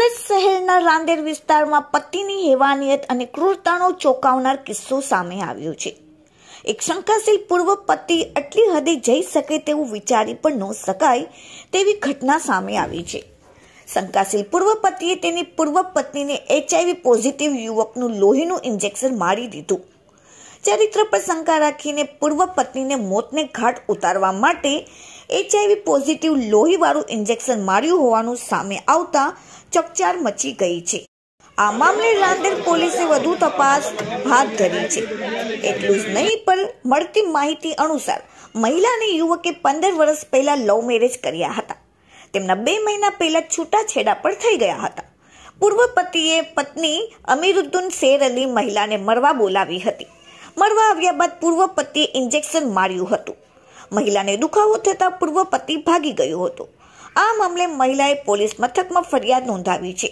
સુરત શહેરના રાંદેર વિસ્તારમાં પતિની હેવાનિયત અને ક્રૂરતાનો ચોંકાવનાર કિસ્સો સામે આવ્યો છે એક શંકાશીલ પૂર્વ પતિ આટલી હદે જઈ શકે તેવું વિચારી પણ ન શકાય તેવી ઘટના સામે આવી છે શંકાશીલ પૂર્વ પતિએ તેની પૂર્વ પત્નીને એચઆઈવી પોઝિટિવ યુવકનું લોહીનું ઇન્જેક્શન મારી દીધું ચરિત્ર પર શંકા રાખીને પૂર્વ પત્નીને મોતને ઘાટ ઉતારવા માટે એચઆઈવી પોઝિટિવ લોહીવાળું ઇન્જેક્શન માર્યું હોવાનું સામે આવતા ચકચાર મચી ગઈ છે આ મામલે નાંદેડ પોલીસે વધુ તપાસ હાથ ધરી છે એટલું જ નહીં પણ મળતી માહિતી અનુસાર મહિલાને યુવકે પંદર વર્ષ પહેલા લવ મેરેજ કર્યા હતા તેમના બે મહિના પહેલા છૂટાછેડા પણ થઈ ગયા હતા પૂર્વ પતિએ પત્ની અમીરુદ્દીન શેર અલી મહિલાને મરવા બોલાવી હતી મરવા આવ્યા બાદ પૂર્વ પતિએ ઇન્જેક્શન માર્યું હતું મહિલાને દુખાવો થતાં પૂર્વ પતિ ભાગી ગયો હતો આ મામલે મહિલાએ પોલીસ મથકમાં ફરિયાદ નોંધાવી છે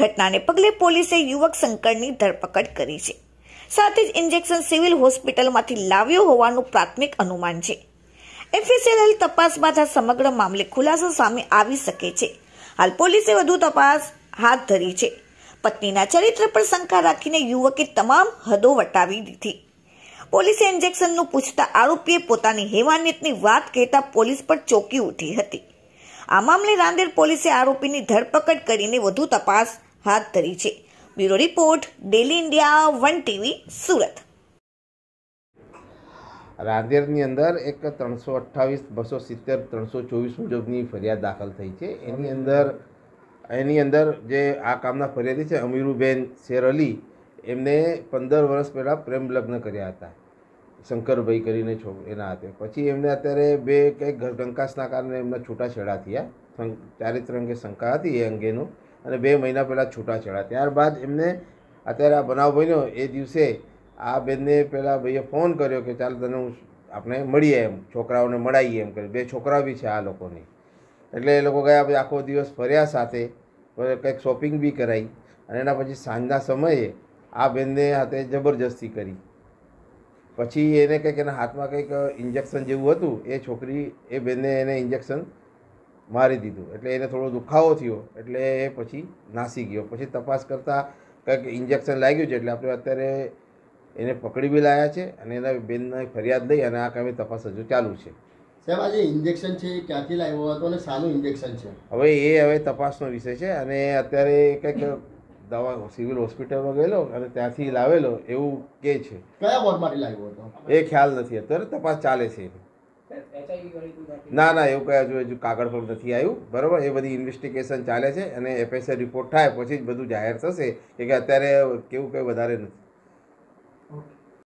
ઘટનાને પગલે પોલીસે યુવક શંકરની ધરપકડ કરી છે સાથે જ ઇન્જેક્શન સિવિલ હોસ્પિટલમાંથી લાવ્યો હોવાનું પ્રાથમિક અનુમાન છે એફએસએલએલ તપાસ બાદ આ સમગ્ર મામલે ખુલાસો સામે આવી શકે છે હાલ પોલીસે વધુ તપાસ હાથ ધરી છે પત્નીના ચરિત્ર પર શંકા રાખીને યુવકે તમામ હદો વટાવી દીધી પોલીસે ઇન્જેક્શનનું પૂછતા આરોપીએ પોતાની હેવાનિયતની વાત કહેતા પોલીસ પર ચોંકી ઉઠી હતી આ મામલે રાંદેર પોલીસે આરોપીની ધરપકડ કરીને વધુ તપાસ હાથ ધરી છે bureau report daily India one TV Surat રાંદેરની અંદર એક ત્રણસો અઠ્ઠાવીસ બસો સિત્તેર ત્રણસો ચોવીસ મુજબની ફરિયાદ દાખલ થઈ છે એની અંદર એની અંદર જે આ કામના ફરિયાદી છે અમીરુબેન શેર અલી એમને પંદર વર્ષ પહેલાં પ્રેમ લગ્ન કર્યા હતા શંકરભાઈ કરીને છો એના હાથે પછી એમને અત્યારે બે કંઈક કંકાસના કારણે એમના છૂટાછેડા થયા ચારિત્ર અંગે શંકા હતી એ અંગેનું અને બે મહિના પહેલાં છૂટાછેડા ત્યારબાદ એમને અત્યારે આ બનાવ બન્યો એ દિવસે આ બેનને પેલા ભાઈએ ફોન કર્યો કે ચાલ તને હું આપણે મળીએ એમ છોકરાઓને મળાવીએ એમ કરી બે છોકરા બી છે આ લોકોની એટલે એ લોકો ગયા પછી આખો દિવસ ફર્યા સાથે કંઈક શોપિંગ બી કરાવી અને એના પછી સાંજના સમયે આ બેનને હાથે જબરજસ્તી કરી પછી એને કંઈક એના હાથમાં કંઈક ઇન્જેક્શન જેવું હતું એ છોકરી એ બેનને એને ઇન્જેક્શન મારી દીધું એટલે એને થોડો દુખાવો થયો એટલે એ પછી નાસી ગયો પછી તપાસ કરતાં કંઈક ઇન્જેક્શન લાગ્યું છે એટલે આપણે અત્યારે એને પકડી બી લાયા છે અને એના બેનને ફરિયાદ લઈ અને આ કામે તપાસ હજુ ચાલુ છે સાહેબ આજે ઇન્જેક્શન છે એ ક્યાંથી લાવ્યો હતો અને શાનું ઇન્જેક્શન છે હવે એ હવે તપાસનો વિષય છે અને અત્યારે કંઈક દવા સિવિલ હોસ્પિટલમાં ગયેલો અને ત્યાંથી લાવેલો એવું કે છે કયા વોર્ડમાંથી લાવ્યો હતો એ ખ્યાલ નથી અત્યારે તપાસ ચાલે છે ના ના એવું કયા હજુ હજુ કાગળ પર નથી આવ્યું બરાબર એ બધી ઇન્વેસ્ટિગેશન ચાલે છે અને એફએસએ રિપોર્ટ થાય પછી જ બધું જાહેર થશે કે અત્યારે કેવું કંઈ વધારે નથી